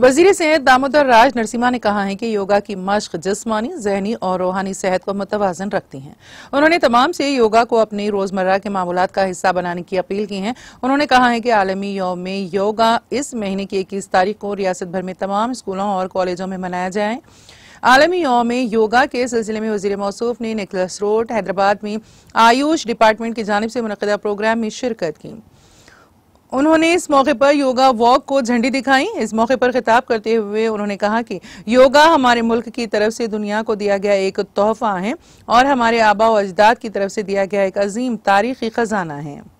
वजीर सेहत दामोदर राज नरसिम्हा ने कहा है कि योगा की मश्क जिसमानी जहनी और रूहानी सेहत को मतवाजन रखती हैं उन्होंने तमाम से योगा को अपने रोजमर्रा के मामूलत का हिस्सा बनाने की अपील की है उन्होंने कहा है कि आलमी योम योगा इस महीने की इक्कीस तारीख को रियासत भर में तमाम स्कूलों और कॉलेजों में मनाया जाए आलमी योम योगा के सिलसिले में वजीर मौसूफ ने निकलस रोड हैदराबाद में आयुष डिपार्टमेंट की जानब से मनदा प्रोग्राम में शिरकत की उन्होंने इस मौके पर योगा वॉक को झंडी दिखाई इस मौके पर खिताब करते हुए उन्होंने कहा कि योगा हमारे मुल्क की तरफ से दुनिया को दिया गया एक तोहफा है और हमारे आबा अजदाद की तरफ से दिया गया एक अजीम तारीखी खजाना है